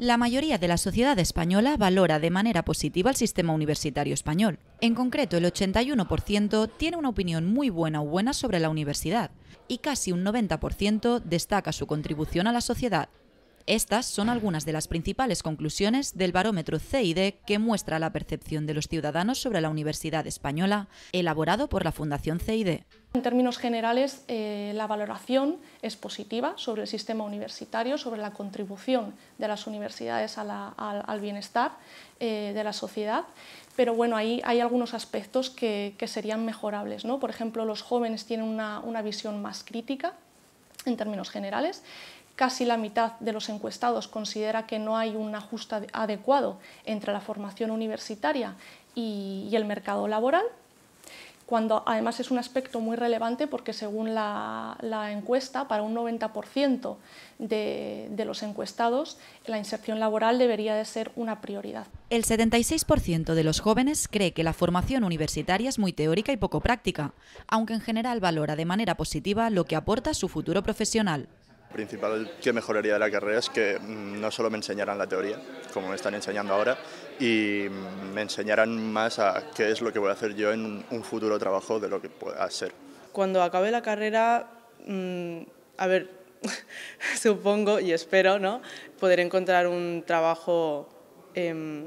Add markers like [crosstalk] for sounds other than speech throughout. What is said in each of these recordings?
la mayoría de la sociedad española valora de manera positiva el sistema universitario español. En concreto, el 81% tiene una opinión muy buena o buena sobre la universidad y casi un 90% destaca su contribución a la sociedad. Estas son algunas de las principales conclusiones del barómetro CID que muestra la percepción de los ciudadanos sobre la Universidad Española, elaborado por la Fundación CID. En términos generales, eh, la valoración es positiva sobre el sistema universitario, sobre la contribución de las universidades al, bienestar eh, de la sociedad, pero bueno, ahí hay algunos aspectos que, serían mejorables. Por ejemplo, los jóvenes tienen una visión más crítica en términos generales. Casi la mitad de los encuestados considera que no hay un ajuste adecuado entre la formación universitaria y, el mercado laboral cuando además es un aspecto muy relevante porque según la, encuesta, para un 90% de, de, los encuestados, la inserción laboral debería de ser una prioridad. El 76% de los jóvenes cree que la formación universitaria es muy teórica y poco práctica, aunque en general valora de manera positiva lo que aporta su futuro profesional principal que mejoraría de la carrera es que mm, no solo me enseñaran la teoría, como me están enseñando ahora, y mm, me enseñaran más a qué es lo que voy a hacer yo en un futuro trabajo de lo que pueda ser. Cuando acabe la carrera, mm, a ver, [laughs] supongo y espero, ¿no? Poder encontrar un trabajo em,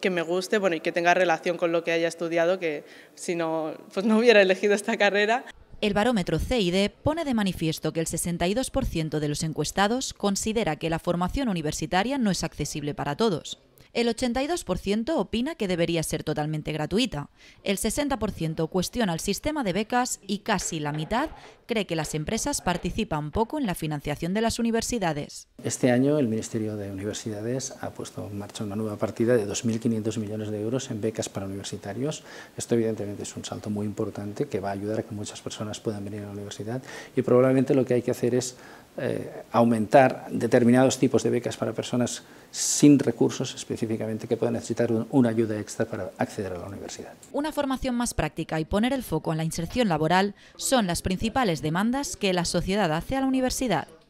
que me guste, bueno, y que tenga relación con lo que haya estudiado, que si no, pues no hubiera elegido esta carrera. El barómetro CID pone de manifiesto que el 62% de los encuestados considera que la formación universitaria no es accesible para todos. El 82% opina que debería ser totalmente gratuita, el 60% cuestiona el sistema de becas y casi la mitad cree que las empresas participan poco en la financiación de las universidades. Este año el Ministerio de Universidades ha puesto en marcha una nueva partida de 2.500 millones de euros en becas para universitarios. Esto evidentemente es un salto muy importante que va a ayudar a que muchas personas puedan venir a la universidad y probablemente lo que hay que hacer es eh, aumentar determinados tipos de becas para personas sin recursos específicamente que puedan necesitar una ayuda extra para acceder a la universidad. Una formación más práctica y poner el foco en la inserción laboral son las principales demandas que la sociedad hace a la universidad.